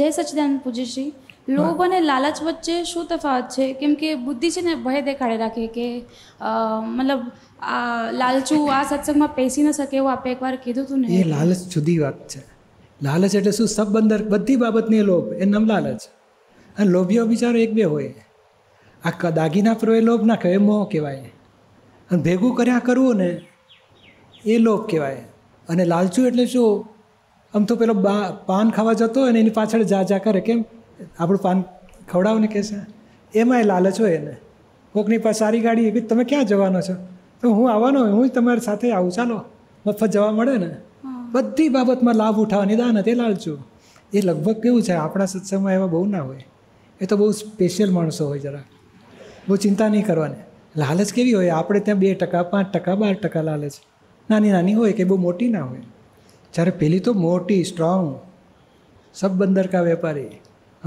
જય સચિદાન પૂજ્યશ્રી લોભ અને લાલચ વચ્ચે શું તફાવત છે કેમ કે બુદ્ધિ છે ને ભય દેખાડે રાખે કે મતલબ આ લાલચું આ સત્સંગમાં પેસી ન શકે એવું આપે એકવાર કીધું હતું ને એ લાલચ જુદી વાત છે લાલચ એટલે શું સબ અંદર બધી બાબતની લોભ એ નમ લાલચ અને લોભીઓ બિચારો એક બે હોય આ દાગીના પર એ લોભ ના કહેવાય મોહ કહેવાય અને ભેગું કર્યા કરવું ને એ લોભ કહેવાય અને લાલચું એટલે શું આમ તો પેલો બા પાન ખાવા જતો હોય ને એની પાછળ જા જા કરે કેમ આપણું પાન ખવડાવો ને કહેશે એમાં એ લાલચ હોય એને કોકની પાસે સારી ગાડી કે તમે ક્યાં જવાનો છો તો હું આવવાનો હું જ તમારી સાથે આવું ચાલો મફત જવા મળે ને બધી બાબતમાં લાભ ઉઠાવવાની દાન તે લાલચું એ લગભગ કેવું છે આપણા સત્સંગમાં એવા બહુ ના હોય એ તો બહુ સ્પેશિયલ માણસો હોય જરા બહુ ચિંતા નહીં કરવાની લાલચ કેવી હોય આપણે ત્યાં બે ટકા પાંચ ટકા બાર ટકા લાલચ નાની નાની હોય કે બહુ મોટી ના હોય જ્યારે પેલી તો મોટી સ્ટ્રોંગ સબબંદરકા વેપારી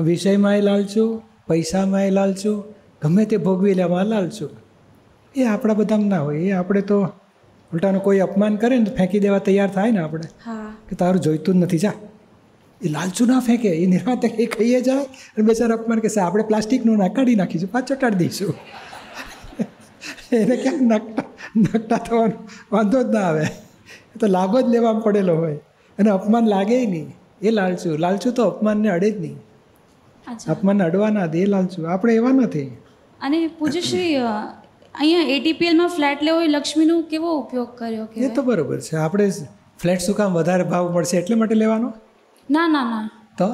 વિષયમાં એ લાલચું પૈસામાં એ લાલચું ગમે તે ભોગવી લેવા લાલચું એ આપણા બધામાં ના હોય એ આપણે તો ઉલટાનું કોઈ અપમાન કરે ને ફેંકી દેવા તૈયાર થાય ને આપણે કે તારું જોઈતું જ નથી જા એ લાલચું ના ફેંકે એ નિર્માતા એ ખાઈએ જાય અને બેચારા અપમાન કહેશે આપણે પ્લાસ્ટિકનું ના કાઢી નાખીશું પાછો ટાળી દઈશું એને ક્યાંક નકટા નકટા થવાનો વાંધો જ ના આવે એ તો લાગો જ લેવા પડેલો હોય અને અપમાન લાગે નહીં એ લાલચું લાલચું તો અપમાનને અડે જ નહીં અપમાન અડવાના દે એ લાલચું આપણે એવા નથી અને પૂજ્યશ્રી અહીંયા એટીપીએલમાં ફ્લેટ લેવો હોય લક્ષ્મીનો કેવો ઉપયોગ કર્યો કે એ તો બરોબર છે આપણે ફ્લેટ શું કામ વધારે ભાવ પડશે એટલે માટે લેવાનો ના ના ના તો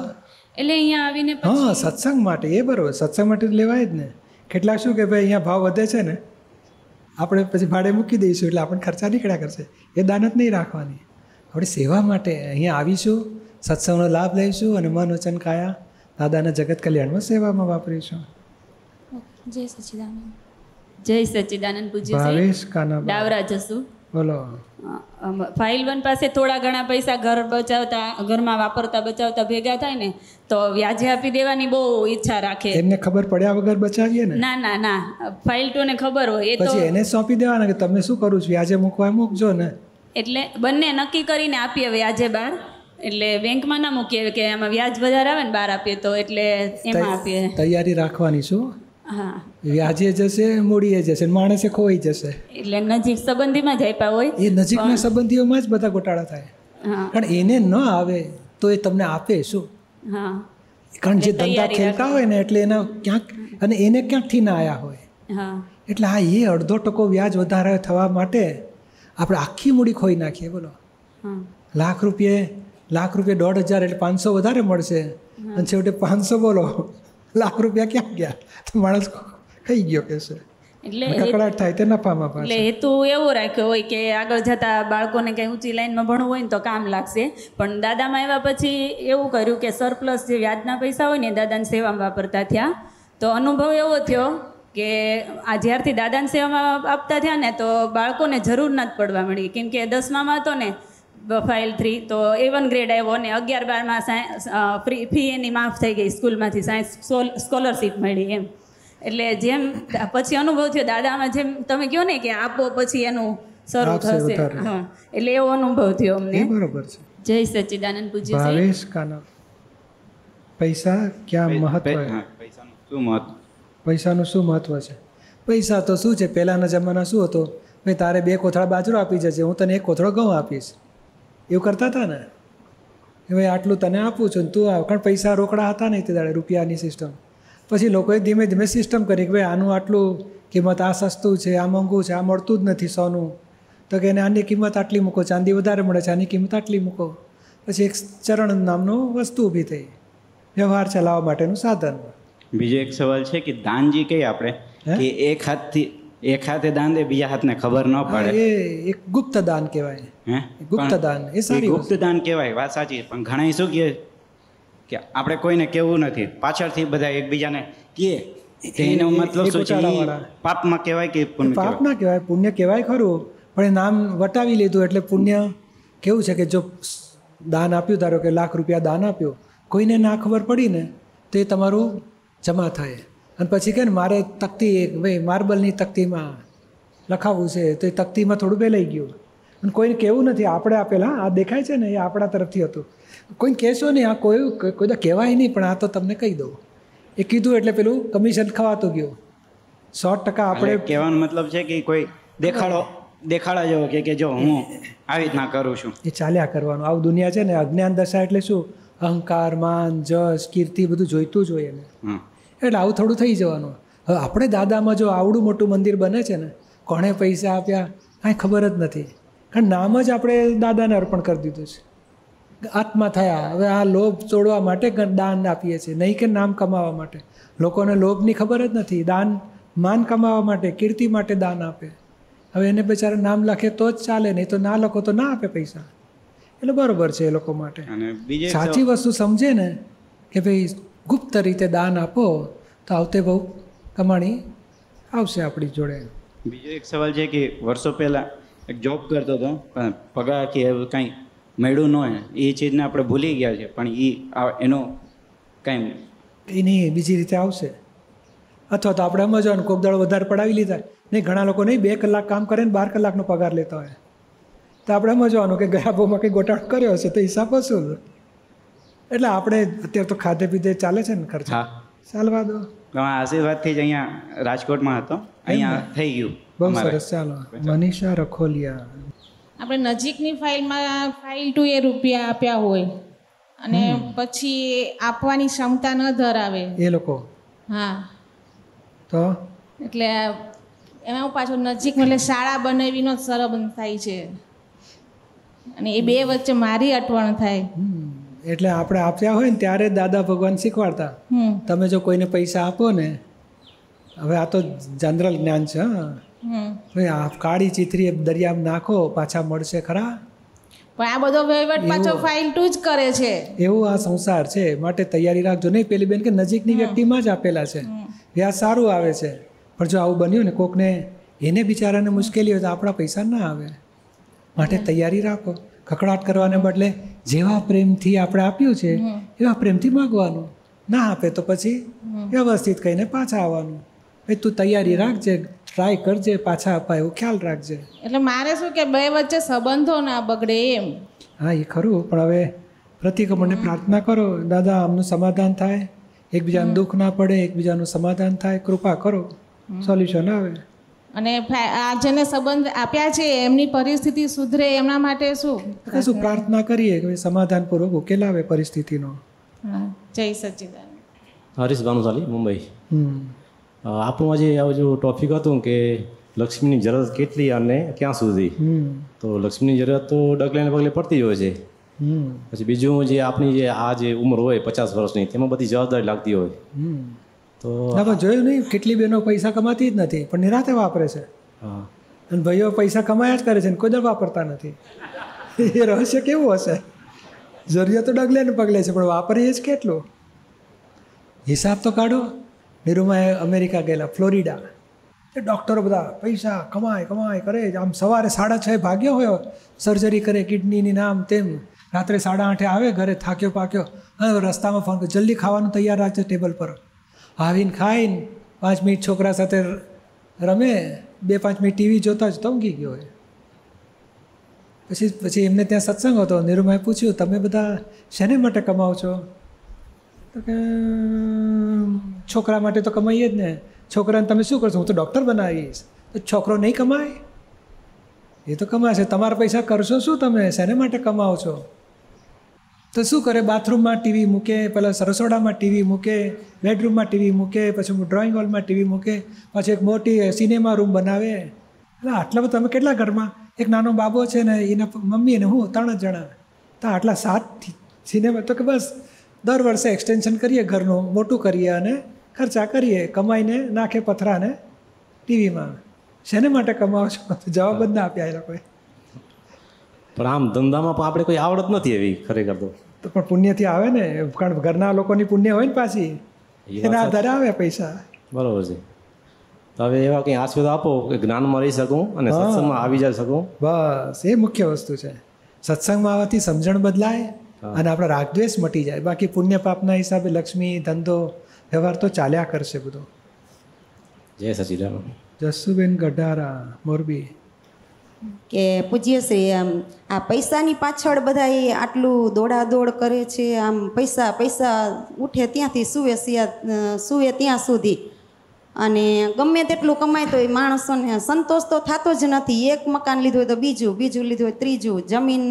એટલે અહીંયા આવીને હા સત્સંગ માટે એ બરોબર સત્સંગ માટે લેવાય જ ને કેટલાક શું કે ભાઈ અહીંયા ભાવ વધે છે ને આપણે પછી ભાડે મૂકી દઈશું એટલે આપણને ખર્ચા નીકળ્યા કરશે એ દાનત નહીં રાખવાની આપણે સેવા માટે અહીંયા આવીશું સત્સંગનો લાભ લઈશું અને મન વચન કાયા દાદાના જગત કલ્યાણમાં સેવામાં વાપરીશું જય સચિદાનંદ જય સચિદાનંદ પૂજ્ય ભાવેશ કાના ડાવરા જસુ બોલો ફાઇલ વન પાસે થોડા ઘણા પૈસા ઘર બચાવતા ઘરમાં વાપરતા બચાવતા ભેગા થાય ને તો વ્યાજે આપી દેવાની બહુ ઈચ્છા રાખે એમને ખબર પડ્યા વગર બચાવીએ ને ના ના ના ફાઇલ ટુ ને ખબર હોય એ તો એને સોંપી દેવાના કે તમે શું કરું છું વ્યાજે મૂકવા મૂકજો ને એટલે બંને નક્કી કરીને આપીએ વ્યાજે બાર એટલે બેંકમાં ના મૂકીએ કે એમાં વ્યાજ વધારે આવે ને બહાર આપીએ તો એટલે એમાં આપીએ તૈયારી રાખવાની શું વ્યાજે જશે મૂડીએ જશે માણસે ખોવાઈ જશે એટલે નજીક સંબંધીમાં જ આપ્યા હોય એ નજીકના સંબંધીઓમાં જ બધા ગોટાળા થાય પણ એને ન આવે તો એ તમને આપે શું હા કારણ જે ધંધા ખેલતા હોય ને એટલે એના ક્યાંક અને એને ક્યાંકથી ના આવ્યા હોય એટલે હા એ અડધો ટકો વ્યાજ વધારે થવા માટે આપણે આખી મૂડી ખોઈ નાખીએ બોલો લાખ રૂપિયે લાખ રૂપિયા દોઢ હજાર એટલે પાંચસો વધારે મળશે અને છેવટે પાંચસો બોલો લાખ રૂપિયા ક્યાં ગયા તો માણસ ખાઈ ગયો કહેશે એટલે થાય તે નફામાં એટલે હેતુ એવો રાખ્યો હોય કે આગળ જતા બાળકોને કંઈ ઊંચી લાઈનમાં ભણવું હોય ને તો કામ લાગશે પણ દાદામાં આવ્યા પછી એવું કર્યું કે સરપ્લસ જે વ્યાજના પૈસા હોય ને દાદાને સેવામાં વાપરતા થયા તો અનુભવ એવો થયો કે આ જ્યારથી દાદાને સેવામાં આપતા થયા ને તો બાળકોને જરૂર ના જ પડવા મળી કેમ કે દસમામાં હતો ને ફાઇલ થ્રી તો એ વન ગ્રેડ આવ્યો ને અગિયાર બારમાં સાયન્સ ફ્રી ફી એની માફ થઈ ગઈ સ્કૂલમાંથી સાયન્સ સ્કોલરશીપ મળી એમ એટલે જેમ પછી અનુભવ થયો દાદામાં જેમ તમે કહો ને કે આપો પછી એનું શરૂ થશે એટલે એવો અનુભવ થયો અમને બરોબર છે જય સચ્ચિદાનંદ પૂજ્ય ભાવેશ કાના પૈસા ક્યાં મહત્વ પૈસાનું શું મહત્વ પૈસાનું શું મહત્વ છે પૈસા તો શું છે પહેલાંના જમાના શું હતો ભાઈ તારે બે કોથળા બાજરો આપી જશે હું તને એક કોથળો ઘઉં આપીશ એવું કરતા હતા ને કે ભાઈ આટલું તને આપું છું ને તું આવકણ પૈસા રોકડા હતા નહીં તે દાડે રૂપિયાની સિસ્ટમ પછી લોકોએ ધીમે ધીમે સિસ્ટમ કરી કે ભાઈ આનું આટલું કિંમત આ સસ્તું છે આ મોંઘું છે આ મળતું જ નથી સોનું તો કે એને આની કિંમત આટલી મૂકો ચાંદી વધારે મળે છે આની કિંમત આટલી મૂકો પછી એક ચરણ નામનું વસ્તુ ઊભી થઈ વ્યવહાર ચલાવવા માટેનું સાધન બીજો એક સવાલ છે કે દાન કહીએ આપણે કે એક હાથથી એક હાથે દાન દે બીજા હાથને ખબર ન પડે એ એક ગુપ્ત દાન કહેવાય હે ગુપ્ત દાન એ સારી ગુપ્ત દાન કહેવાય વાત સાચી પણ ઘણા શું કહે કે આપણે કોઈને કેવું નથી પાછળથી બધા એકબીજાને કહે એનો મતલબ શું છે પાપમાં કહેવાય કે પુણ્ય પાપ ના કહેવાય પુણ્ય કહેવાય ખરું પણ એ નામ વટાવી લીધું એટલે પુણ્ય કેવું છે કે જો દાન આપ્યું ધારો કે લાખ રૂપિયા દાન આપ્યું કોઈને ના ખબર પડીને તો એ તમારું જમા થાય અને પછી કે ને મારે તકતી એક ભાઈ માર્બલની તકતીમાં લખાવવું છે તો એ તકતીમાં થોડું બેલાઈ ગયું અને કોઈને કહેવું નથી આપણે આપેલા આ દેખાય છે ને એ આપણા તરફથી હતું કોઈને કહેશો નહીં આ કોઈ કોઈ તો કહેવાય નહીં પણ આ તો તમને કહી દઉં એ કીધું એટલે પેલું કમિશન ખવાતું ગયું સો ટકા આપણે કહેવાનો મતલબ છે કે કોઈ દેખાડો દેખાડા જેવો કે કે જો હું આવી રીતના કરું છું એ ચાલ્યા કરવાનું આવું દુનિયા છે ને અજ્ઞાન દશા એટલે શું અહંકાર માન જશ કીર્તિ બધું જોઈતું જ જોઈએ એને એટલે આવું થોડું થઈ જવાનું હવે આપણે દાદામાં જો આવડું મોટું મંદિર બને છે ને કોણે પૈસા આપ્યા કાંઈ ખબર જ નથી કારણ નામ જ આપણે દાદાને અર્પણ કરી દીધું છે આત્મા થયા હવે આ લોભ તોડવા માટે દાન આપીએ છીએ નહીં કે નામ કમાવા માટે લોકોને લોભની ખબર જ નથી દાન માન કમાવા માટે કીર્તિ માટે દાન આપે હવે એને બિચારા નામ લખે તો જ ચાલે નહીં તો ના લખો તો ના આપે પૈસા એટલે બરોબર છે એ લોકો માટે સાચી વસ્તુ સમજે ને કે ભાઈ ગુપ્ત રીતે દાન આપો તો આવતે બહુ કમાણી આવશે આપણી જોડે બીજો એક સવાલ છે કે વર્ષો પહેલાં એક જોબ કરતો હતો પણ પગાર કે એવું કાંઈ મળ્યું ન હોય એ ચીજને આપણે ભૂલી ગયા છે પણ એ એનો કાંઈ એની બીજી રીતે આવશે અથવા તો આપણે એમેઝોન કોક દાડો વધારે પડાવી લીધા નહીં ઘણા લોકો નહીં બે કલાક કામ કરે ને બાર કલાકનો પગાર લેતા હોય તો આપણે એમ કે ગયા ભાવમાં કંઈ ગોટાળો કર્યો હશે તો હિસાબ શું એટલે આપણે અત્યારે તો ખાધે પીધે ચાલે છે ને ખર્ચ હા ચાલવા દો આશીર્વાદથી જ અહીંયા રાજકોટમાં હતો અહીંયા થઈ ગયું બહુ સરસ ચાલો મનીષા રખોલિયા આપણે નજીકની ફાઇલમાં ફાઇલ ટુ એ રૂપિયા આપ્યા હોય અને પછી આપવાની ક્ષમતા ન ધરાવે એ લોકો હા તો એટલે એમાં હું પાછો નજીક એટલે શાળા બનાવીનો સરબંધ થાય છે અને એ બે વચ્ચે મારી અટવણ થાય હમ એટલે આપણે આપ્યા હોય ને ત્યારે દાદા ભગવાન શીખવાડતા તમે જો કોઈને પૈસા આપો ને હવે આ તો જનરલ જ્ઞાન છે ભાઈ આ કાળી ચીથરી દરિયામાં નાખો પાછા મળશે ખરા પણ આ બધો વહીવટ પાછો ફાઇલ ટુ જ કરે છે એવું આ સંસાર છે માટે તૈયારી રાખજો નહીં પેલી બેન કે નજીકની વ્યક્તિમાં જ આપેલા છે વ્યાજ સારું આવે છે પણ જો આવું બન્યું ને કોકને એને બિચારાને મુશ્કેલી હોય તો આપણા પૈસા ના આવે માટે તૈયારી રાખો કકડાટ કરવાને બદલે જેવા પ્રેમથી આપણે આપ્યું છે એવા પ્રેમથી માગવાનું ના આપે તો પછી વ્યવસ્થિત કહીને પાછા આવવાનું ભાઈ તું તૈયારી રાખજે ટ્રાય કરજે પાછા અપાય એવું ખ્યાલ રાખજે એટલે મારે શું કે બે વચ્ચે સંબંધો ના બગડે એમ હા એ ખરું પણ હવે પ્રતિકમણને પ્રાર્થના કરો દાદા આમનું સમાધાન થાય એકબીજાનું દુઃખ ના પડે એકબીજાનું સમાધાન થાય કૃપા કરો સોલ્યુશન આવે અને આ જેને સંબંધ આપ્યા છે એમની પરિસ્થિતિ સુધરે એમના માટે શું શું પ્રાર્થના કરીએ કે સમાધાનપૂર્વક ઉકેલ આવે પરિસ્થિતિનો જય સચ્ચિદાન હરીશ ભાનુશાલી મુંબઈ આપણું આજે આ જો ટોપિક હતું કે લક્ષ્મીની જરૂરત કેટલી અને ક્યાં સુધી તો લક્ષ્મીની જરૂરત તો ડગલેને પગલે પડતી હોય છે પછી બીજું જે આપણી જે આ જે ઉંમર હોય પચાસ વર્ષની તેમાં બધી જવાબદારી લાગતી હોય તો આમાં જોયું નહીં કેટલી બહેનો પૈસા કમાતી જ નથી પણ નિરાતે વાપરે છે અને ભાઈઓ પૈસા કમાયા જ કરે છે ને કોઈ દર વાપરતા નથી એ રહસ્ય કેવું હશે તો ડગલે ને પગલે છે પણ વાપરીએ જ કેટલું હિસાબ તો કાઢો નિરૂમાએ અમેરિકા ગયેલા ફ્લોરિડા એ ડૉક્ટરો બધા પૈસા કમાય કમાય કરે આમ સવારે સાડા છ ભાગ્યો હોય સર્જરી કરે કિડનીની નામ તેમ રાત્રે સાડા આઠે આવે ઘરે થાક્યો પાક્યો રસ્તામાં ફોન કરે જલ્દી ખાવાનું તૈયાર રાખજો ટેબલ પર ભાવીને ખાઈને પાંચ મિનિટ છોકરા સાથે રમે બે પાંચ મિનિટ ટીવી જોતા જ તમકી ગયો હોય પછી પછી એમને ત્યાં સત્સંગ હતો નીરુભાઈ પૂછ્યું તમે બધા શેને માટે કમાવ છો તો કે છોકરા માટે તો કમાઈએ જ ને છોકરાને તમે શું કરશો હું તો ડૉક્ટર બનાવીશ તો છોકરો નહીં કમાય એ તો કમાશે તમારા પૈસા કરશો શું તમે શેને માટે કમાઓ છો તો શું કરે બાથરૂમમાં ટીવી મૂકે પહેલાં રસોડામાં ટીવી મૂકે બેડરૂમમાં ટીવી મૂકે પછી હું ડ્રોઈંગ હોલમાં ટીવી મૂકે પછી એક મોટી સિનેમા રૂમ બનાવે એટલે આટલા બધા તમે કેટલા ઘરમાં એક નાનો બાબો છે ને એના મમ્મી અને હું ત્રણ જણા તો આટલા સાત સિનેમા તો કે બસ દર વર્ષે એક્સટેન્શન કરીએ ઘરનું મોટું કરીએ અને ખર્ચા કરીએ કમાઈને નાખે પથરાને ટીવીમાં શેને માટે કમાવો છો જવાબ જ ના આપ્યા એ લોકોએ પણ આમ ધંધામાં પણ આપણે કોઈ આવડત નથી એવી ખરેખર તો તો પણ પુણ્યથી આવે ને કારણ ઘરના લોકોની પુણ્ય હોય ને પાછી એના આધારે આવે પૈસા બરોબર છે હવે એવા કંઈ આશીર્વાદ આપો કે જ્ઞાનમાં રહી શકું અને સત્સંગમાં આવી જઈ શકું બસ એ મુખ્ય વસ્તુ છે સત્સંગમાં આવવાથી સમજણ બદલાય અને આપણો રાગદ્વેષ મટી જાય બાકી પુણ્ય પાપના હિસાબે લક્ષ્મી ધંધો વ્યવહાર તો ચાલ્યા કરશે બધો જય સચિદાન જસુબેન ગઢારા મોરબી કે પૂજ્યશ્રી આમ આ પૈસાની પાછળ બધા એ આટલું દોડાદોડ કરે છે આમ પૈસા પૈસા ઉઠે ત્યાંથી સુવે સુવે ત્યાં સુધી અને ગમે તેટલું કમાય તો એ માણસોને સંતોષ તો થતો જ નથી એક મકાન લીધું હોય તો બીજું બીજું લીધું હોય ત્રીજું જમીન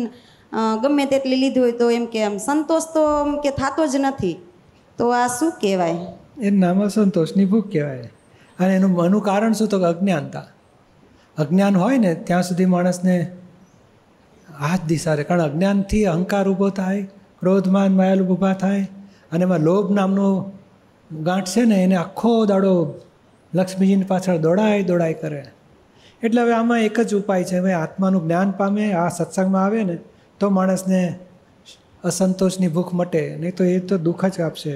ગમે તેટલી લીધું હોય તો એમ કે આમ સંતોષ તો એમ કે થતો જ નથી તો આ શું કહેવાય એ નામ સંતોષની ભૂખ કહેવાય અને એનું એનું કારણ શું તો અજ્ઞાનતા અજ્ઞાન હોય ને ત્યાં સુધી માણસને આ જ દિશા રહે કારણ અજ્ઞાનથી અહંકાર ઊભો થાય ક્રોધમાન માયાલ ઊભા થાય અને એમાં લોભ નામનો ગાંઠ છે ને એને આખો દાડો લક્ષ્મીજીની પાછળ દોડાય દોડાય કરે એટલે હવે આમાં એક જ ઉપાય છે હવે આત્માનું જ્ઞાન પામે આ સત્સંગમાં આવે ને તો માણસને અસંતોષની ભૂખ મટે નહીં તો એ તો દુઃખ જ આપશે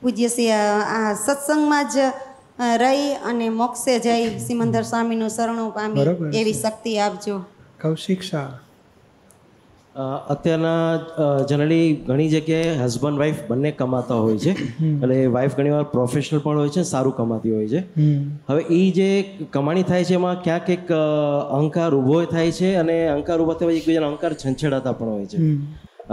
પૂજ્ય આ સત્સંગમાં જ રહી અને મોક્ષે જઈ સિમંદર સ્વામીનું શરણું પામી એવી શક્તિ આપજો કૌશિક શાહ અત્યારના જનરલી ઘણી જગ્યાએ હસબન્ડ વાઈફ બંને કમાતા હોય છે અને વાઈફ ઘણીવાર પ્રોફેશનલ પણ હોય છે સારું કમાતી હોય છે હવે એ જે કમાણી થાય છે એમાં ક્યાંક એક અહંકાર ઊભો થાય છે અને અહંકાર ઊભા થવા એકબીજાના અહંકાર છંછેડાતા પણ હોય છે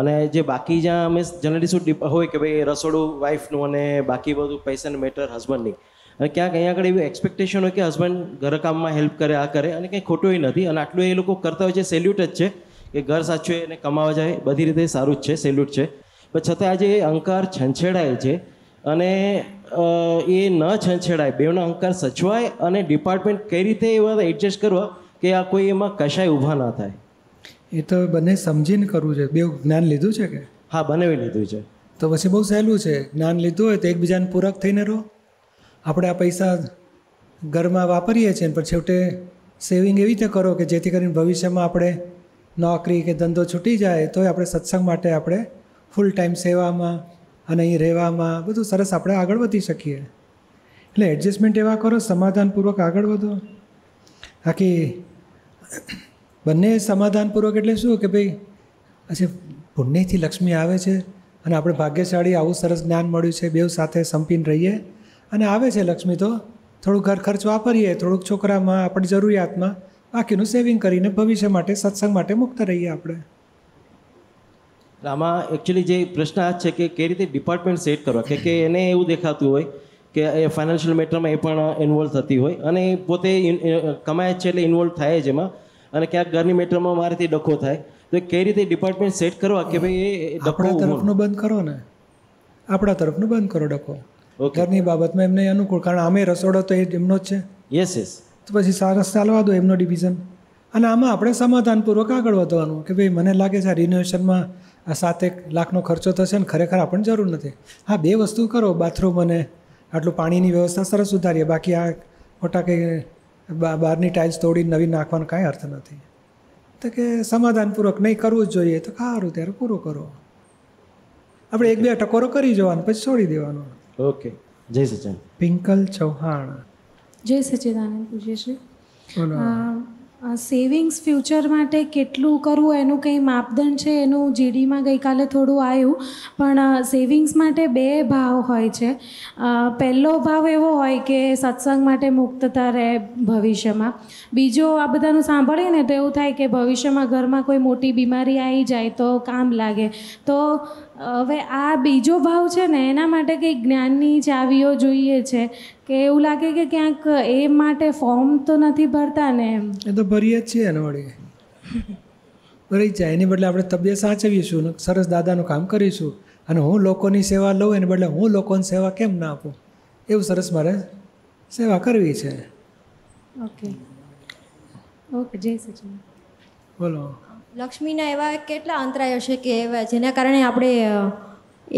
અને જે બાકી જ્યાં અમે જનરલી શું હોય કે ભાઈ રસોડું વાઈફનું અને બાકી બધું પૈસાનું મેટર હસબન્ડની અને ક્યાંક અહીંયા આગળ એવી એક્સપેક્ટેશન હોય કે હસબન્ડ ઘર કામમાં હેલ્પ કરે આ કરે અને કંઈ ખોટું નથી અને આટલું એ લોકો કરતા હોય છે સેલ્યુટ જ છે કે ઘર સાચવે અને કમાવા જાય બધી રીતે સારું જ છે સેલ્યુટ છે પણ છતાં આજે એ અહંકાર છંછેડાય છે અને એ ન છંછેડાય બેનો અહંકાર સચવાય અને ડિપાર્ટમેન્ટ કઈ રીતે એવા બધા એડજસ્ટ કરવા કે આ કોઈ એમાં કશાય ઊભા ના થાય એ તો બંને સમજીને કરવું છે બે જ્ઞાન લીધું છે કે હા બનાવી લીધું છે તો પછી બહુ સહેલું છે જ્ઞાન લીધું હોય તો એકબીજાને પૂરક થઈને રહો આપણે આ પૈસા ઘરમાં વાપરીએ છીએ પણ છેવટે સેવિંગ એવી રીતે કરો કે જેથી કરીને ભવિષ્યમાં આપણે નોકરી કે ધંધો છૂટી જાય તોય આપણે સત્સંગ માટે આપણે ફૂલ ટાઈમ સેવામાં અને અહીં રહેવામાં બધું સરસ આપણે આગળ વધી શકીએ એટલે એડજસ્ટમેન્ટ એવા કરો સમાધાનપૂર્વક આગળ વધો બાકી બંને સમાધાનપૂર્વક એટલે શું કે ભાઈ પછી પુણ્યથી લક્ષ્મી આવે છે અને આપણે ભાગ્યશાળી આવું સરસ જ્ઞાન મળ્યું છે બેઉ સાથે સંપીને રહીએ અને આવે છે લક્ષ્મી તો થોડું ઘર ખર્ચ વાપરીએ થોડુંક છોકરામાં આપણી જરૂરિયાતમાં બાકીનું સેવિંગ કરીને ભવિષ્ય માટે સત્સંગ માટે મુક્ત રહીએ આપણે આમાં એકચ્યુઅલી જે પ્રશ્ન આ છે કે કઈ રીતે ડિપાર્ટમેન્ટ સેટ કરવા કે કે એને એવું દેખાતું હોય કે એ ફાઇનાન્શિયલ મેટરમાં એ પણ ઇન્વોલ્વ થતી હોય અને પોતે કમાય છે એટલે ઇન્વોલ્વ થાય જ એમાં અને ક્યાંક ઘરની મેટરમાં મારાથી ડખો થાય તો કઈ રીતે ડિપાર્ટમેન્ટ સેટ કરવા કે ભાઈ એ આપણા તરફનું બંધ કરો ને આપણા તરફનું બંધ કરો ડખો ઘરની બાબતમાં એમને અનુકૂળ કારણ અમે રસોડો તો એમનો જ છે યસ યસ તો પછી સારસ ચાલવા દો એમનો ડિવિઝન અને આમાં આપણે સમાધાનપૂર્વક આગળ વધવાનું કે ભાઈ મને લાગે છે આ રિનોવેશનમાં આ સાત એક લાખનો ખર્ચો થશે ને ખરેખર આપણને જરૂર નથી હા બે વસ્તુ કરો બાથરૂમ અને આટલું પાણીની વ્યવસ્થા સરસ સુધારીએ બાકી આ મોટા કંઈ બહારની ટાઇલ્સ તોડી નવી નાખવાનો કાંઈ અર્થ નથી તો કે સમાધાનપૂર્વક નહીં કરવું જ જોઈએ તો સારું ત્યારે પૂરું કરો આપણે એક બે ટકોરો કરી જવાનું પછી છોડી દેવાનું ઓકે જય સચિન પિંકલ ચૌહાણ જય સચિદાનંદ પૂછે છે સેવિંગ્સ ફ્યુચર માટે કેટલું કરવું એનું કંઈ માપદંડ છે એનું જીડીમાં ગઈકાલે થોડું આવ્યું પણ સેવિંગ્સ માટે બે ભાવ હોય છે પહેલો ભાવ એવો હોય કે સત્સંગ માટે મુક્તતા રહે ભવિષ્યમાં બીજો આ બધાનું સાંભળીએ ને તો એવું થાય કે ભવિષ્યમાં ઘરમાં કોઈ મોટી બીમારી આવી જાય તો કામ લાગે તો હવે આ બીજો ભાવ છે ને એના માટે કંઈક જ્ઞાનની ચાવીઓ જોઈએ છે કે એવું લાગે કે ક્યાંક એ માટે ફોર્મ તો નથી ભરતા ને એમ એ તો ભરીએ જ છીએ એના વળી ભરાઈ જાય એની બદલે આપણે તબિયત સાચવીશું સરસ દાદાનું કામ કરીશું અને હું લોકોની સેવા લઉં એને બદલે હું લોકોની સેવા કેમ ના આપું એવું સરસ મારે સેવા કરવી છે ઓકે ઓકે જય સચિન બોલો લક્ષ્મીના એવા કેટલા અંતરાય હશે કે એવા જેના કારણે આપણે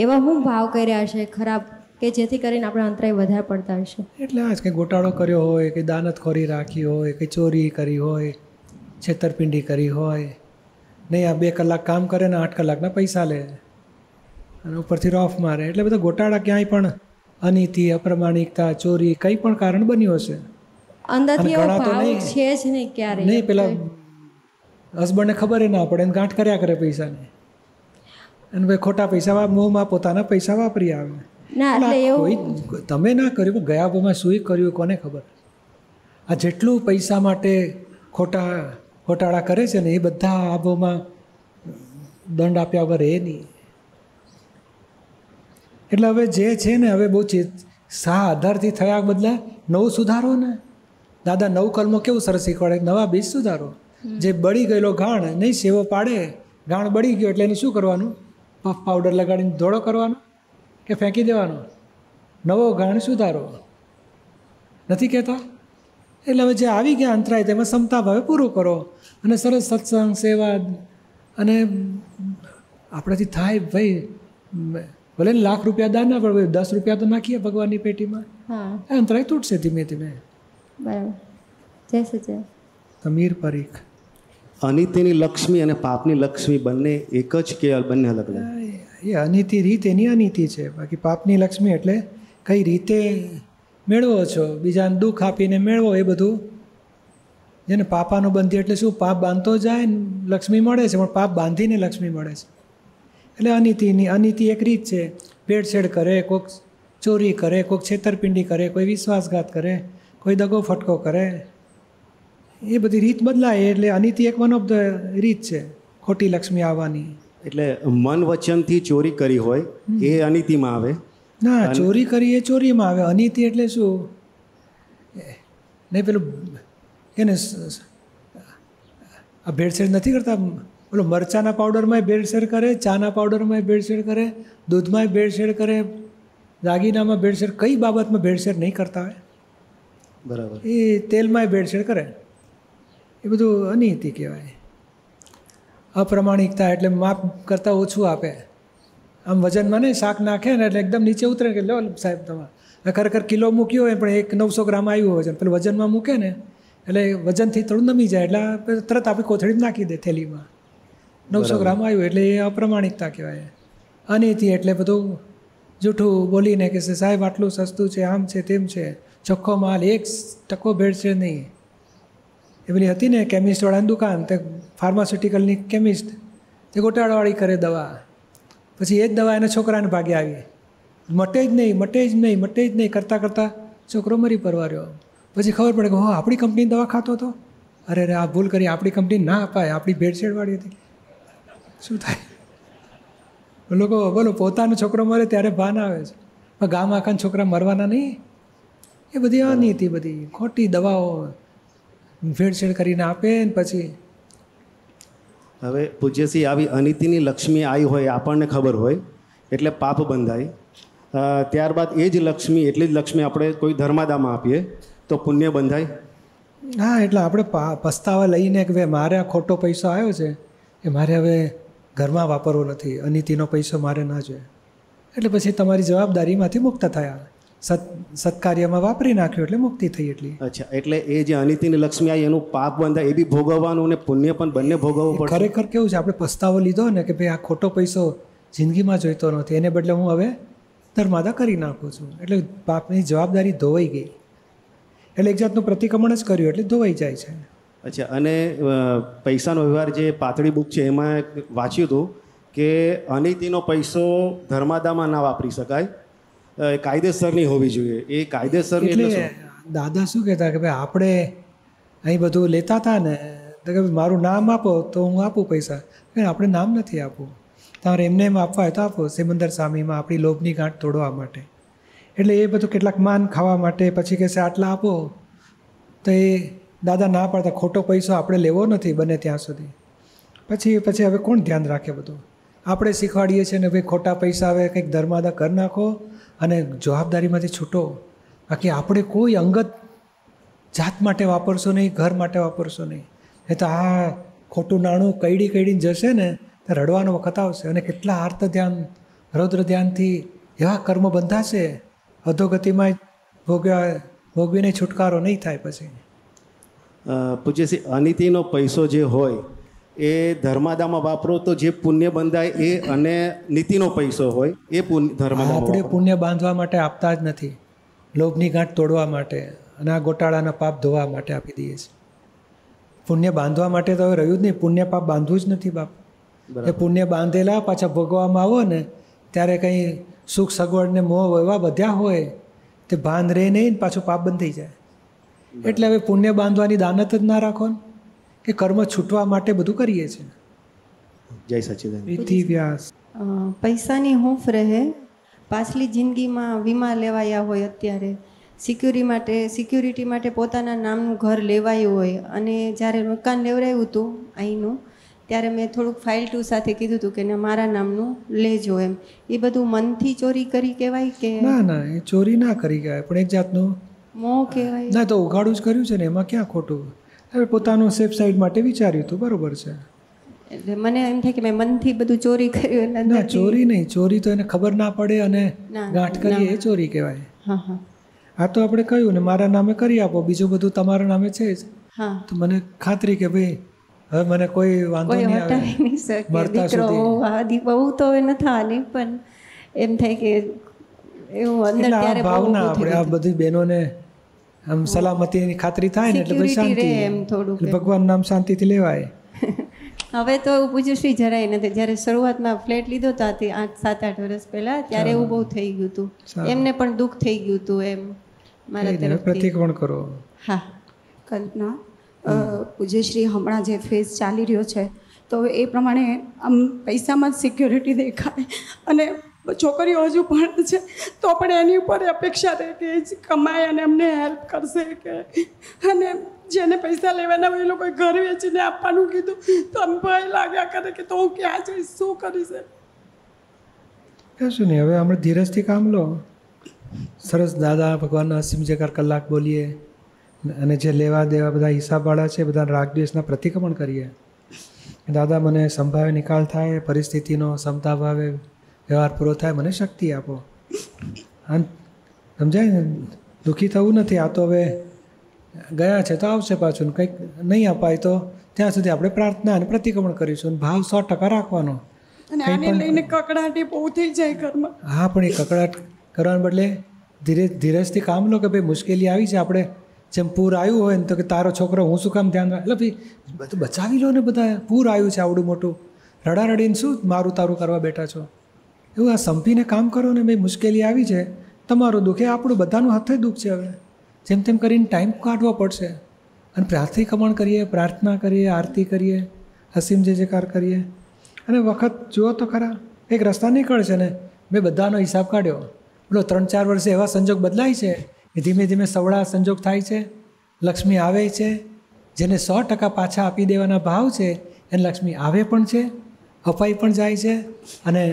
એવા શું ભાવ કર્યા છે ખરાબ કે જેથી કરીને આપણે અંતરાય વધારે પડતા હશે એટલે આ કે ગોટાળો કર્યો હોય કે દાનતખોરી રાખી હોય કે ચોરી કરી હોય છેતરપિંડી કરી હોય નહીં આ બે કલાક કામ કરે ને આઠ કલાકના પૈસા લે અને ઉપરથી રોફ મારે એટલે બધા ગોટાળા ક્યાંય પણ અનિતિ અપ્રમાણિકતા ચોરી કઈ પણ કારણ બન્યું હશે અંદરથી ભાવ છે નહીં પેલા હસબન્ડને ખબર ના પડે એને ગાંઠ કર્યા કરે પૈસાને અને ભાઈ ખોટા પૈસા મોંમાં પોતાના પૈસા વાપરી આવે ના એટલે તમે ના કર્યું ગયા બમાં શું કર્યું કોને ખબર આ જેટલું પૈસા માટે ખોટા ખોટાળા કરે છે ને એ બધા આબોમાં દંડ આપ્યા વગર એ નહીં એટલે હવે જે છે ને હવે બહુ ચેત સા આધારથી થયા બદલા નવું સુધારો ને દાદા નવ કલમો કેવું સરસ શીખવાડે નવા બીજ સુધારો જે બળી ગયેલો ઘાણ નહીં સેવો પાડે ઘાણ બળી ગયો એટલે એને શું કરવાનું પફ પાવડર લગાડીને ધોળો કરવાનો કે ફેંકી દેવાનો નવો ઘાણ સુધારો નથી કહેતા એટલે હવે જે આવી ગયા અંતરાય તેમાં ક્ષમતા ભાવે પૂરું કરો અને સરસ સત્સંગ સેવા અને આપણાથી થાય ભાઈ ભલે લાખ રૂપિયા દાન ના પડે દસ રૂપિયા તો નાખીએ ભગવાનની પેટીમાં અંતરાય તૂટશે ધીમે ધીમે બરાબર જય સચિન સમીર પરીખ અનિતિની લક્ષ્મી અને પાપની લક્ષ્મી બંને એક જ કે બંને અલગ અલગ એ અનિતિ રીત એની અનિતિ છે બાકી પાપની લક્ષ્મી એટલે કઈ રીતે મેળવો છો બીજાને દુઃખ આપીને મેળવો એ બધું જેને પાપાનું બંધી એટલે શું પાપ બાંધતો જાય લક્ષ્મી મળે છે પણ પાપ બાંધીને લક્ષ્મી મળે છે એટલે અનિતિની અનિતિ એક રીત છે ભેળસેળ કરે કોઈક ચોરી કરે કોઈક છેતરપિંડી કરે કોઈ વિશ્વાસઘાત કરે કોઈ દગો ફટકો કરે એ બધી રીત બદલાય એટલે અનિતિ એક વન ઓફ ધ રીત છે ખોટી લક્ષ્મી આવવાની એટલે મન વચનથી ચોરી કરી હોય એ અનિતિમાં આવે ના ચોરી કરી એ ચોરીમાં આવે અનિતિ એટલે શું નહીં પેલું એને આ ભેળસેળ નથી કરતા પેલો મરચાના પાવડરમાં ભેળસેળ કરે ચાના પાવડરમાંય ભેળસેળ કરે દૂધમાંય ભેળસેળ કરે દાગીનામાં ભેળસેળ કઈ બાબતમાં ભેળસેળ નહીં કરતા હોય બરાબર એ તેલમાંય ભેળસેળ કરે એ બધું અનિહિતિ કહેવાય અપ્રમાણિકતા એટલે માપ કરતાં ઓછું આપે આમ વજન મને શાક નાખે ને એટલે એકદમ નીચે ઉતરે કે લો સાહેબ તમારે ખરેખર કિલો મૂક્યો હોય પણ એક નવસો ગ્રામ આવ્યું વજન પેલું વજનમાં મૂકે ને એટલે વજનથી થોડું નમી જાય એટલે તરત આપણે કોથળી નાખી દે થેલીમાં નવસો ગ્રામ આવ્યું એટલે એ અપ્રમાણિકતા કહેવાય અનિતિ એટલે બધું જૂઠું બોલીને કે સાહેબ આટલું સસ્તું છે આમ છે તેમ છે ચોખ્ખો માલ એક ટકો ભેળશે નહીં એ પેલી હતી ને કેમિસ્ટવાળાની દુકાન તે ફાર્માસ્યુટિકલની કેમિસ્ટ તે ગોટાળાવાળી કરે દવા પછી એ જ દવા એના છોકરાને ભાગે આવી મટે જ નહીં મટે જ નહીં મટે જ નહીં કરતાં કરતાં છોકરો મરી પરવા રહ્યો પછી ખબર પડે કે હો આપણી કંપની દવા ખાતો હતો અરે અરે આ ભૂલ કરી આપણી કંપની ના અપાય આપણી ભેળસેળવાળી હતી શું થાય લોકો બોલો પોતાનો છોકરો મરે ત્યારે ભાન આવે છે પણ ગામ આખાના છોકરા મરવાના નહીં એ બધી આ નીતિ બધી ખોટી દવાઓ ભેળસેળ કરીને આપે ને પછી હવે પૂજ્યસિંહ આવી અનિતિની લક્ષ્મી આવી હોય આપણને ખબર હોય એટલે પાપ બંધાય ત્યારબાદ એ જ લક્ષ્મી એટલી જ લક્ષ્મી આપણે કોઈ ધર્માદામાં આપીએ તો પુણ્ય બંધાય હા એટલે આપણે પસ્તાવા લઈને કે ભાઈ મારે આ ખોટો પૈસો આવ્યો છે એ મારે હવે ઘરમાં વાપરવો નથી અનિતિનો પૈસો મારે ના જોઈએ એટલે પછી તમારી જવાબદારીમાંથી મુક્ત થયા સત સત્કાર્યમાં વાપરી નાખ્યો એટલે મુક્તિ થઈ એટલી અચ્છા એટલે એ જે અનિતિ ને લક્ષ્મી આવી એનું પાપ બંધાય એ બી ભોગવવાનું અને પુણ્ય પણ બંને ભોગવવું પડે ખરેખર કેવું છે આપણે પસ્તાવો લીધો ને કે ભાઈ આ ખોટો પૈસો જિંદગીમાં જોઈતો નથી એને બદલે હું હવે ધર્માદા કરી નાખું છું એટલે પાપની જવાબદારી ધોવાઈ ગઈ એટલે એક જાતનું પ્રતિક્રમણ જ કર્યું એટલે ધોવાઈ જાય છે અચ્છા અને પૈસાનો વ્યવહાર જે પાતળી બુક છે એમાં વાંચ્યું હતું કે અનિતિનો પૈસો ધર્માદામાં ના વાપરી શકાય કાયદેસરની હોવી જોઈએ એ કાયદેસર દાદા શું કહેતા કે ભાઈ આપણે અહીં બધું લેતા હતા ને તો કે મારું નામ આપો તો હું આપું પૈસા આપણે નામ નથી આપવું તમારે એમને એમ આપવા હોય તો આપો સિમંદર સ્વામીમાં આપણી લોભની ગાંઠ તોડવા માટે એટલે એ બધું કેટલાક માન ખાવા માટે પછી કહેશે આટલા આપો તો એ દાદા ના પાડતા ખોટો પૈસો આપણે લેવો નથી બને ત્યાં સુધી પછી પછી હવે કોણ ધ્યાન રાખે બધું આપણે શીખવાડીએ છીએ ને ભાઈ ખોટા પૈસા આવે કંઈક ધર્માદા કરી નાખો અને જવાબદારીમાંથી છૂટો બાકી આપણે કોઈ અંગત જાત માટે વાપરશો નહીં ઘર માટે વાપરશો નહીં એ તો આ ખોટું નાણું કઈડી કઈડીને જશે ને તો રડવાનો વખત આવશે અને કેટલા આર્ત ધ્યાન રૌદ્ર ધ્યાનથી એવા કર્મ બંધાશે અધોગતિમાં ભોગવા ભોગવીને છુટકારો નહીં થાય પછી છે અનિતિનો પૈસો જે હોય એ ધર્માદામાં વાપરો તો જે પુણ્ય બંધાય એ અને નીતિનો પૈસો હોય એ પુણ્ય ધર્માદા આપણે પુણ્ય બાંધવા માટે આપતા જ નથી લોભની ગાંઠ તોડવા માટે અને આ ગોટાળાના પાપ ધોવા માટે આપી દઈએ છીએ પુણ્ય બાંધવા માટે તો હવે રહ્યું જ નહીં પુણ્ય પાપ બાંધવું જ નથી બાપ એ પુણ્ય બાંધેલા પાછા ભોગવામાં આવો ને ત્યારે કંઈ સુખ સગવડ ને મોહ એવા બધા હોય તે ભાન રહે નહીં પાછું પાપ બંધ થઈ જાય એટલે હવે પુણ્ય બાંધવાની દાનત જ ના રાખો ને કે કર્મ છૂટવા માટે બધું કરીએ છીએ જય સચિદાન પૈસાની હૂંફ રહે પાછલી જિંદગીમાં વીમા લેવાયા હોય અત્યારે સિક્યુરી માટે સિક્યુરિટી માટે પોતાના નામનું ઘર લેવાયું હોય અને જ્યારે મકાન લેવડાવ્યું હતું અહીંનું ત્યારે મેં થોડુંક ફાઇલ ટુ સાથે કીધું હતું કે મારા નામનું લેજો એમ એ બધું મનથી ચોરી કરી કહેવાય કે ના ના એ ચોરી ના કરી ગયા પણ એક જાતનું મોં કહેવાય ના તો ઉઘાડું જ કર્યું છે ને એમાં ક્યાં ખોટું હવે પોતાનું સેફ સાઈડ માટે વિચાર્યું હતું બરોબર છે એટલે મને એમ થાય કે મેં મનથી બધું ચોરી કર્યું ના ચોરી નહીં ચોરી તો એને ખબર ના પડે અને ગાંઠ કરીએ એ ચોરી કહેવાય હા તો આપણે કહ્યું ને મારા નામે કરી આપો બીજું બધું તમારા નામે છે જ તો મને ખાતરી કે ભાઈ હવે મને કોઈ વાંધો નહીં આવે મરતા સુધી બહુ તો એ ન પણ એમ થાય કે એવું અંદર ત્યારે ભાવના આપણે આ બધી બહેનોને આમ સલામતીની ખાતરી થાય ને એટલે શાંતિ એમ થોડું ભગવાન નામ શાંતિથી લેવાય હવે તો એવું પૂછ્યું શ્રી જરાય નથી જ્યારે શરૂઆતમાં ફ્લેટ લીધો તો આથી આઠ સાત આઠ વર્ષ પહેલા ત્યારે એવું બહુ થઈ ગયું હતું એમને પણ દુઃખ થઈ ગયું હતું એમ મારા પ્રતિકોણ કરો હા કલ્પના પૂજ્યશ્રી હમણાં જે ફેસ ચાલી રહ્યો છે તો એ પ્રમાણે આમ પૈસામાં જ સિક્યોરિટી દેખાય અને છોકરીઓ હજુ ભણે છે તો પણ એની ઉપર અપેક્ષા રહે કે એ જ કમાય અને અમને હેલ્પ કરશે કે અને જેને પૈસા લેવાના હોય એ લોકોએ ઘર વેચીને આપવાનું કીધું તો અમે ભય લાગ્યા કરે કે તો હું ક્યાં જઈશ શું કરીશ કશું નહીં હવે આપણે ધીરજથી કામ લો સરસ દાદા ભગવાનના અસીમ જેકાર કલાક બોલીએ અને જે લેવા દેવા બધા હિસાબવાળા છે બધા રાગ રાગદ્વેષના પ્રતિક્રમણ કરીએ દાદા મને સંભાવે નિકાલ થાય પરિસ્થિતિનો સમતા ભાવે વ્યવહાર પૂરો થાય મને શક્તિ આપો આમ સમજાય ને દુઃખી થવું નથી આ તો હવે ગયા છે તો આવશે પાછું કંઈક નહીં અપાય તો ત્યાં સુધી આપણે પ્રાર્થના અને પ્રતિક્રમણ કરીશું ભાવ સો ટકા રાખવાનો હા પણ એ કકડાટ કરવાને બદલે ધીરે ધીરજથી કામ લો કે ભાઈ મુશ્કેલી આવી છે આપણે જેમ પૂર આવ્યું હોય ને તો કે તારો છોકરો હું શું કામ ધ્યાન એટલે ભાઈ બધું બચાવી લો ને બધા પૂર આવ્યું છે આવડું મોટું રડા રડીને શું મારું તારું કરવા બેઠા છો એવું આ સંપીને કામ કરો ને ભાઈ મુશ્કેલી આવી છે તમારું દુઃખ એ આપણું બધાનું હાથે દુઃખ છે હવે જેમ તેમ કરીને ટાઈમ કાઢવો પડશે અને પ્રાર્થિકમણ કરીએ પ્રાર્થના કરીએ આરતી કરીએ હસીમ જે જેકાર કરીએ અને વખત જુઓ તો ખરા એક રસ્તા નીકળે છે ને મેં બધાનો હિસાબ કાઢ્યો બોલો ત્રણ ચાર વર્ષે એવા સંજોગ બદલાય છે કે ધીમે ધીમે સવળા સંજોગ થાય છે લક્ષ્મી આવે છે જેને સો ટકા પાછા આપી દેવાના ભાવ છે એને લક્ષ્મી આવે પણ છે અપાઈ પણ જાય છે અને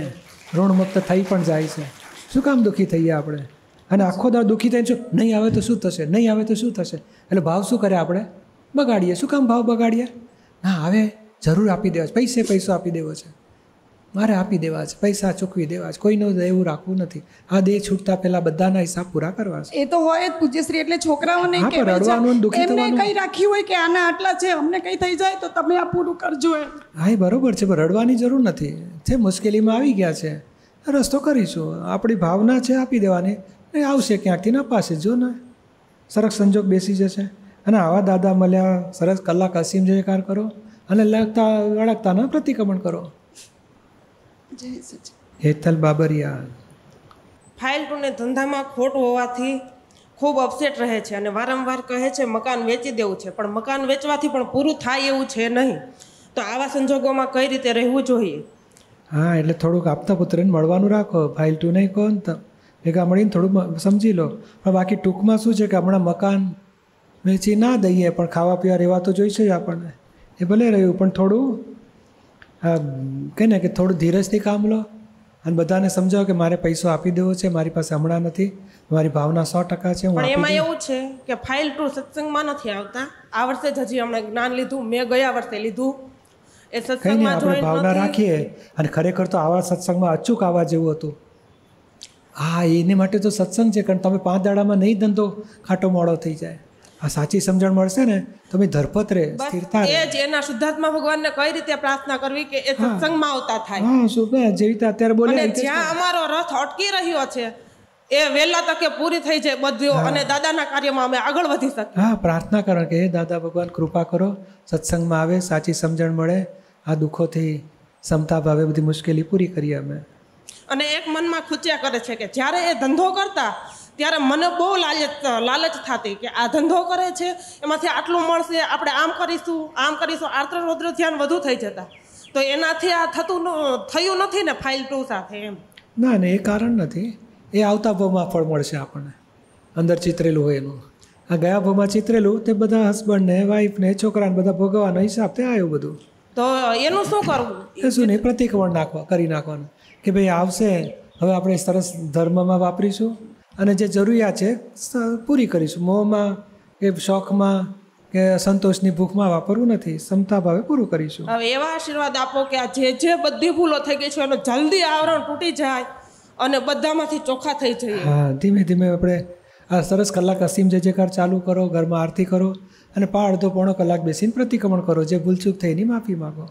ઋણમુક્ત થઈ પણ જાય છે શું કામ દુઃખી થઈએ આપણે અને આખો દાળ દુઃખી થઈને શું નહીં આવે તો શું થશે નહીં આવે તો શું થશે એટલે ભાવ શું કરે આપણે બગાડીએ શું કામ ભાવ બગાડીએ ના આવે જરૂર આપી દેવા છે પૈસે પૈસો આપી દેવો છે મારે આપી દેવા છે પૈસા ચૂકવી દેવા છે કોઈનું એવું રાખવું નથી આ દેહ છૂટતા પહેલા બધાના હિસાબ પૂરા કરવા છે એ તો હોય જ પૂજ્યશ્રી એટલે છોકરાઓને રડવાનું દુઃખી કઈ રાખ્યું હોય કે આના આટલા છે અમને કઈ થઈ જાય તો તમે આ પૂરું કરજો એમ હા એ બરોબર છે પણ રડવાની જરૂર નથી છે મુશ્કેલીમાં આવી ગયા છે રસ્તો કરીશું આપણી ભાવના છે આપી દેવાની નહીં આવશે ક્યાંકથી ના પાસે જો ને સરસ સંજોગ બેસી જશે અને આવા દાદા મળ્યા સરસ કલાક અસીમ જયકાર કરો અને લગતા અળગતાના પ્રતિક્રમણ કરો હેથલ બાબરિયા ફાઇલ ટુને ધંધામાં ખોટ હોવાથી ખૂબ અપસેટ રહે છે અને વારંવાર કહે છે મકાન વેચી દેવું છે પણ મકાન વેચવાથી પણ પૂરું થાય એવું છે નહીં તો આવા સંજોગોમાં કઈ રીતે રહેવું જોઈએ હા એટલે થોડુંક આપતા પુત્રને મળવાનું રાખો ફાઇલ ટુ નહીં તો ભેગા મળીને થોડું સમજી લો પણ બાકી ટૂંકમાં શું છે કે હમણાં મકાન વેચી ના દઈએ પણ ખાવા પીવા રહેવા તો જોઈશે જ આપણને એ ભલે રહ્યું પણ થોડું કહે ને કે થોડું ધીરજથી કામ લો અને બધાને સમજાવો કે મારે પૈસો આપી દેવો છે મારી પાસે હમણાં નથી મારી ભાવના સો ટકા છે પણ એમાં એવું છે કે ફાઇલ ટુ સત્સંગમાં નથી આવતા આ વર્ષે જ હજી હમણાં જ્ઞાન લીધું મેં ગયા વર્ષે લીધું એ સત્સંગમાં આપણે ભાવના રાખીએ અને ખરેખર તો આવા સત્સંગમાં અચૂક આવવા જેવું હતું હા એને માટે તો સત્સંગ છે કારણ તમે પાંચ દાડામાં નહીં ધંધો ખાટો મોડો થઈ જાય આ સાચી સમજણ મળશે ને તમે ધરપત સ્થિરતા એ જ એના શુદ્ધાત્મા ભગવાનને કઈ રીતે પ્રાર્થના કરવી કે એ સત્સંગમાં આવતા થાય હા શું કહે રીતે અત્યારે બોલે જ્યાં અમારો રથ અટકી રહ્યો છે એ વહેલા તકે પૂરી થઈ જાય બધું અને દાદાના કાર્યમાં અમે આગળ વધી શકીએ હા પ્રાર્થના કરો કે હે દાદા ભગવાન કૃપા કરો સત્સંગમાં આવે સાચી સમજણ મળે આ દુઃખોથી સમતા ભાવે બધી મુશ્કેલી પૂરી કરીએ અમે અને એક મનમાં ખૂચ્યા કરે છે કે જ્યારે એ ધંધો કરતા ત્યારે મને બહુ લાલચ લાલચ થતી કે આ ધંધો કરે છે એમાંથી આટલું મળશે આપણે આમ કરીશું આમ કરીશું આર્ત્ર રૌદ્ર ધ્યાન વધુ થઈ જતા તો એનાથી આ થતું થયું નથી ને ફાઇલ ટુ સાથે એમ ના ને એ કારણ નથી એ આવતા ભાવમાં ફળ મળશે આપણને અંદર ચિતરેલું હોય એનું આ ગયા ભાવમાં ચિતરેલું તે બધા હસબન્ડને વાઈફને છોકરાને બધા ભોગવવાનો હિસાબ તે આવ્યું બધું તો એનું શું કરવું એ શું નહીં પ્રતિકવણ નાખવા કરી નાખવાનું કે ભાઈ આવશે હવે આપણે સરસ ધર્મમાં વાપરીશું અને જે જરૂરિયાત છે પૂરી કરીશું મોંમાં કે શોખમાં કે સંતોષની ભૂખમાં વાપરવું નથી સમતા ભાવે પૂરું કરીશું હવે એવા આશીર્વાદ આપો કે આ જે જે બધી ભૂલો થઈ ગઈ છે એનો જલ્દી આવરણ તૂટી જાય અને બધામાંથી ચોખ્ખા થઈ જાય હા ધીમે ધીમે આપણે આ સરસ કલાક અસીમ જે જે ચાલુ કરો ઘરમાં આરતી કરો અને પા અડધો પોણો કલાક બેસીને પ્રતિક્રમણ કરો જે ભૂલચૂક થઈ એની માફી માગો